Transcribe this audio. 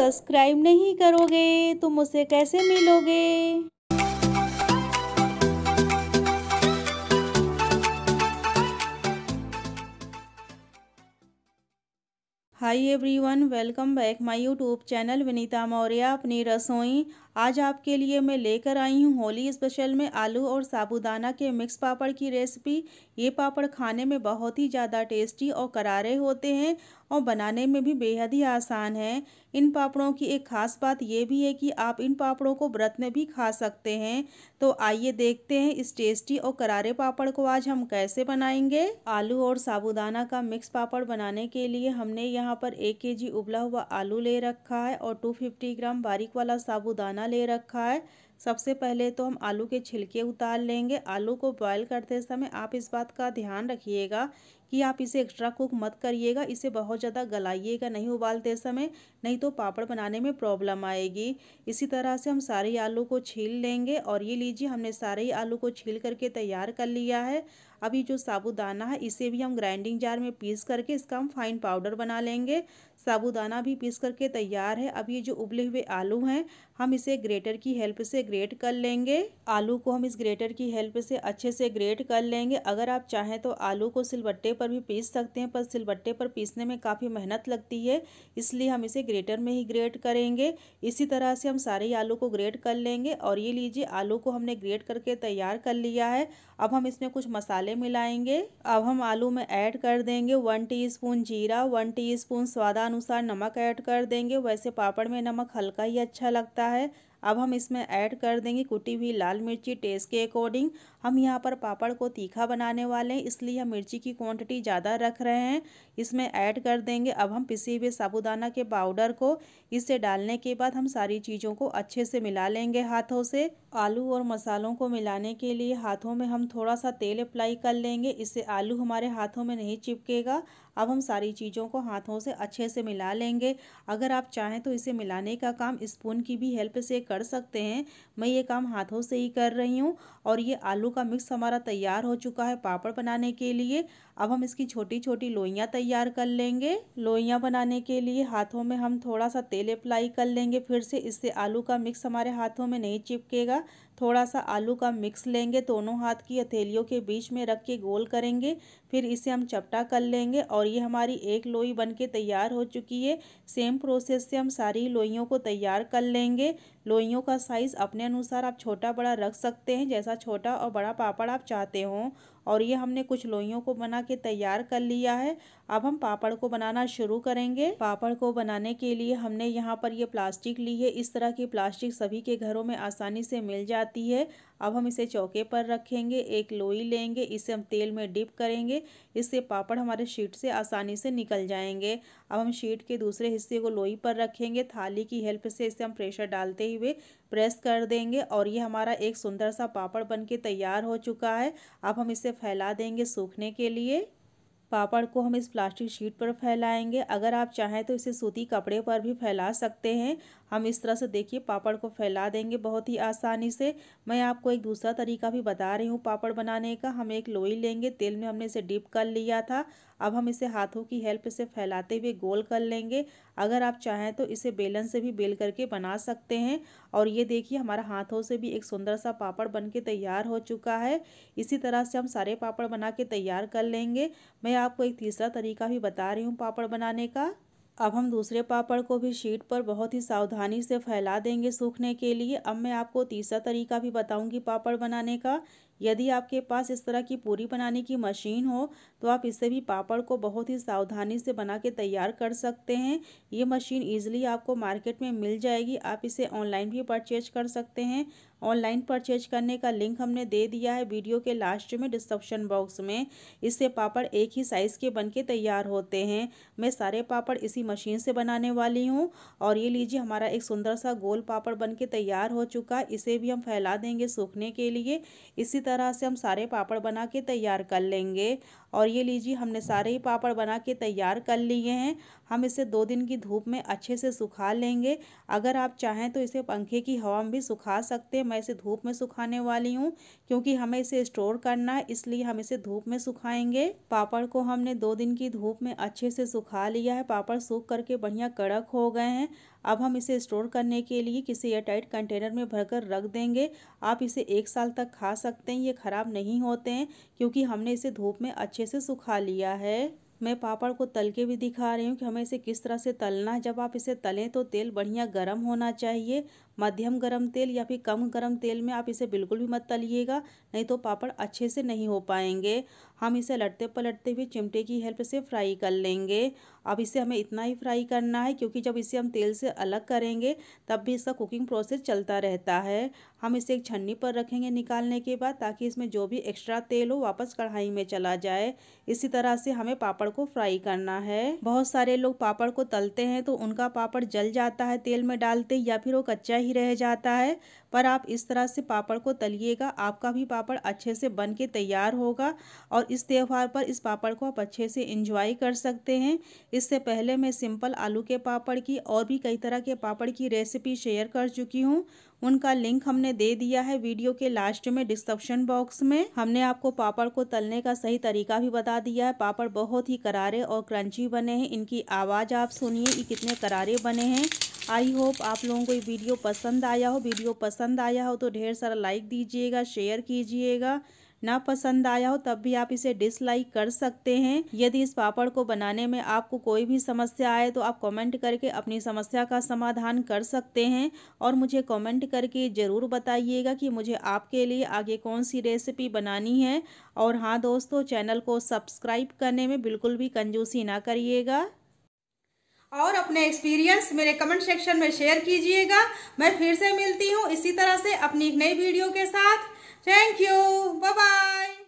Subscribe नहीं करोगे तो मुझसे कैसे मिलोगे hi everyone welcome back my YouTube channel Vinita Maurya Apni Rasoi आज आपके लिए मैं लेकर आई हूँ होली स्पेशल में आलू और साबूदाना के मिक्स पापड़ की रेसिपी ये पापड़ खाने में बहुत ही ज़्यादा टेस्टी और करारे होते हैं और बनाने में भी बेहद ही आसान है इन पापड़ों की एक ख़ास बात यह भी है कि आप इन पापड़ों को व्रत में भी खा सकते हैं तो आइए देखते हैं इस टेस्टी और करारे पापड़ को आज हम कैसे बनाएंगे आलू और साबूदाना का मिक्स पापड़ बनाने के लिए हमने यहाँ पर एक के उबला हुआ आलू ले रखा है और टू ग्राम बारीक वाला साबूदाना खाना ले रखा है सबसे पहले तो हम आलू के छिलके उतार लेंगे आलू को बॉयल करते समय आप इस बात का ध्यान रखिएगा कि आप इसे एक्स्ट्रा कुक मत करिएगा इसे बहुत ज़्यादा गलाइएगा नहीं उबालते समय नहीं तो पापड़ बनाने में प्रॉब्लम आएगी इसी तरह से हम सारे आलू को छील लेंगे और ये लीजिए हमने सारे ही आलू को छील करके तैयार कर लिया है अभी जो साबुदाना है इसे भी हम ग्राइंडिंग जार में पीस करके इसका हम फाइन पाउडर बना लेंगे साबुदाना भी पीस करके तैयार है अब ये जो उबले हुए आलू हैं हम इसे ग्रेटर की हेल्प से ग्रेट कर लेंगे आलू को हम इस ग्रेटर की हेल्प से अच्छे से ग्रेट कर लेंगे अगर आप चाहें तो आलू को सिलबट्टे पर भी पीस सकते हैं पर सिलबट्टे पर पीसने में काफ़ी मेहनत लगती है इसलिए हम इसे ग्रेटर में ही ग्रेट करेंगे इसी तरह से हम सारे आलू को ग्रेट कर लेंगे और ये लीजिए आलू को हमने ग्रेट करके तैयार कर लिया है अब हम इसमें कुछ मसाले मिलाएंगे अब हम आलू में ऐड कर देंगे वन टी जीरा वन टी स्वादानुसार नमक ऐड कर देंगे वैसे पापड़ में नमक हल्का ही अच्छा लगता है अब हम इसमें ऐड कर देंगे कुटी हुई लाल मिर्ची टेस्ट के अकॉर्डिंग हम यहाँ पर पापड़ को तीखा बनाने वाले हैं इसलिए हम मिर्ची की क्वांटिटी ज़्यादा रख रहे हैं इसमें ऐड कर देंगे अब हम पिसे हुए साबुदाना के पाउडर को इसे डालने के बाद हम सारी चीज़ों को अच्छे से मिला लेंगे हाथों से आलू और मसालों को मिलाने के लिए हाथों में हम थोड़ा सा तेल अप्लाई कर लेंगे इससे आलू हमारे हाथों में नहीं चिपकेगा अब हम सारी चीज़ों को हाथों से अच्छे से मिला लेंगे अगर आप चाहें तो इसे मिलाने का काम स्पून की भी हेल्प से कर सकते हैं मैं ये काम हाथों से ही कर रही हूँ और ये आलू का मिक्स हमारा तैयार हो चुका है पापड़ बनाने के लिए अब हम इसकी छोटी छोटी लोइयाँ तैयार कर लेंगे लोइयाँ बनाने के लिए हाथों में हम थोड़ा सा तेल अप्लाई कर लेंगे फिर से इससे आलू का मिक्स हमारे हाथों में नहीं चिपकेगा थोड़ा सा आलू का मिक्स लेंगे दोनों हाथ की हथेलियों के बीच में रख के गोल करेंगे फिर इसे हम चपटा कर लेंगे और ये हमारी एक लोई बन के तैयार हो चुकी है सेम प्रोसेस से हम सारी लोइयों को तैयार कर लेंगे लोइयों का साइज़ अपने अनुसार आप छोटा बड़ा रख सकते हैं जैसा छोटा और बड़ा पापड़ आप चाहते हों और ये हमने कुछ लोइयों को बना के तैयार कर लिया है अब हम पापड़ को बनाना शुरू करेंगे पापड़ को बनाने के लिए हमने यहाँ पर ये प्लास्टिक ली है इस तरह की प्लास्टिक सभी के घरों में आसानी से मिल जाती है अब हम इसे चौके पर रखेंगे एक लोई लेंगे इसे हम तेल में डिप करेंगे इससे पापड़ हमारे शीट से आसानी से निकल जाएंगे अब हम शीट के दूसरे हिस्से को लोई पर रखेंगे थाली की हेल्प से इसे हम प्रेशर डालते हुए प्रेस कर देंगे और ये हमारा एक सुंदर सा पापड़ बन के तैयार हो चुका है अब हम इसे फैला देंगे सूखने के लिए पापड़ को हम इस प्लास्टिक शीट पर फैलाएंगे अगर आप चाहें तो इसे सूती कपड़े पर भी फैला सकते हैं हम इस तरह से देखिए पापड़ को फैला देंगे बहुत ही आसानी से मैं आपको एक दूसरा तरीका भी बता रही हूँ पापड़ बनाने का हम एक लोई लेंगे तेल में हमने इसे डिप कर लिया था अब हम इसे हाथों की हेल्प से फैलाते हुए गोल कर लेंगे अगर आप चाहें तो इसे बेलन से भी बेल करके बना सकते हैं और ये देखिए हमारा हाथों से भी एक सुंदर सा पापड़ बन के तैयार हो चुका है इसी तरह से हम सारे पापड़ बना के तैयार कर लेंगे मैं आपको एक तीसरा तरीका भी बता रही हूँ पापड़ बनाने का अब हम दूसरे पापड़ को भी शीट पर बहुत ही सावधानी से फैला देंगे सूखने के लिए अब मैं आपको तीसरा तरीका भी बताऊंगी पापड़ बनाने का यदि आपके पास इस तरह की पूरी बनाने की मशीन हो तो आप इससे भी पापड़ को बहुत ही सावधानी से बना के तैयार कर सकते हैं ये मशीन ईजिली आपको मार्केट में मिल जाएगी आप इसे ऑनलाइन भी परचेज कर सकते हैं ऑनलाइन परचेज करने का लिंक हमने दे दिया है वीडियो के लास्ट में डिस्क्रिप्शन बॉक्स में इससे पापड़ एक ही साइज़ के बन के तैयार होते हैं मैं सारे पापड़ इसी मशीन से बनाने वाली हूँ और ये लीजिए हमारा एक सुंदर सा गोल पापड़ बन के तैयार हो चुका इसे भी हम फैला देंगे सूखने के लिए इसी तरह से हम सारे पापड़ बना के तैयार कर लेंगे और ये लीजिए हमने सारे ही पापड़ बना के तैयार कर लिए हैं हम इसे दो दिन की धूप में अच्छे से सुखा लेंगे अगर आप चाहें तो इसे पंखे की हवा में भी सुखा सकते हैं मैं इसे धूप में सुखाने वाली हूँ क्योंकि हमें इसे स्टोर करना है इसलिए हम इसे धूप में सुखाएंगे पापड़ को हमने दो दिन की धूप में अच्छे से सुखा लिया है पापड़ सूख करके बढ़िया कड़क हो गए हैं अब हम इसे स्टोर करने के लिए किसी एयरटाइट कंटेनर में भरकर रख देंगे आप इसे एक साल तक खा सकते हैं ये ख़राब नहीं होते हैं क्योंकि हमने इसे धूप में अच्छे अच्छे से सुखा लिया है मैं पापड़ को तल के भी दिखा रही हूँ कि हमें इसे किस तरह से तलना है जब आप इसे तलें तो तेल बढ़िया गर्म होना चाहिए मध्यम गरम तेल या फिर कम गरम तेल में आप इसे बिल्कुल भी मत तलिएगा नहीं तो पापड़ अच्छे से नहीं हो पाएंगे हम इसे लटते पलटते हुए चिमटे की हेल्प से फ्राई कर लेंगे अब इसे हमें इतना ही फ्राई करना है क्योंकि जब इसे हम तेल से अलग करेंगे तब भी इसका कुकिंग प्रोसेस चलता रहता है हम इसे एक छन्नी पर रखेंगे निकालने के बाद ताकि इसमें जो भी एक्स्ट्रा तेल हो वापस कढ़ाई में चला जाए इसी तरह से हमें पापड़ को फ्राई करना है बहुत सारे लोग पापड़ को तलते हैं तो उनका पापड़ जल जाता है तेल में डालते या फिर वो कच्चा ही रह जाता है पर आप इस तरह से पापड़ को तलिएगा आपका भी पापड़ अच्छे से बन के तैयार होगा और इस त्यौहार पर इस पापड़ को आप अच्छे से इंजॉय कर सकते हैं इससे पहले मैं सिंपल आलू के पापड़ की और भी कई तरह के पापड़ की रेसिपी शेयर कर चुकी हूँ उनका लिंक हमने दे दिया है वीडियो के लास्ट में डिस्क्रिप्शन बॉक्स में हमने आपको पापड़ को तलने का सही तरीका भी बता दिया है पापड़ बहुत ही करारे और क्रंची बने हैं इनकी आवाज़ आप सुनिए कि कितने करारे बने हैं आई होप आप लोगों को ये वीडियो पसंद आया हो वीडियो पसंद आया हो तो ढेर सारा लाइक दीजिएगा शेयर कीजिएगा ना पसंद आया हो तब भी आप इसे डिसलाइक कर सकते हैं यदि इस पापड़ को बनाने में आपको कोई भी समस्या आए तो आप कमेंट करके अपनी समस्या का समाधान कर सकते हैं और मुझे कमेंट करके ज़रूर बताइएगा कि मुझे आपके लिए आगे कौन सी रेसिपी बनानी है और हाँ दोस्तों चैनल को सब्सक्राइब करने में बिल्कुल भी कंजूसी ना करिएगा और अपने एक्सपीरियंस मेरे कमेंट सेक्शन में शेयर कीजिएगा मैं फिर से मिलती हूँ इसी तरह से अपनी एक नई वीडियो के साथ Thank you. Bye-bye.